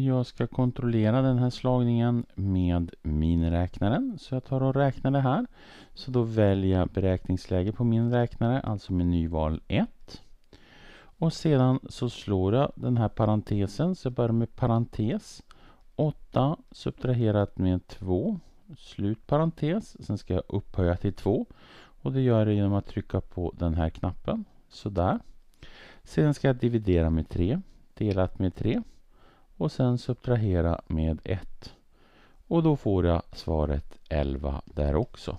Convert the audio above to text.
Jag ska kontrollera den här slagningen med miniräknaren. Så jag tar och räknar det här. Så då väljer jag beräkningsläge på min räknare, alltså menyval 1. Och sedan så slår jag den här parentesen, så jag börjar med parentes. 8 subtraherat med 2, slut parentes. Sen ska jag upphöja till 2. Och det gör jag genom att trycka på den här knappen, sådär. Sedan ska jag dividera med 3, delat med 3 och sen subtrahera med 1. Och då får jag svaret 11 där också.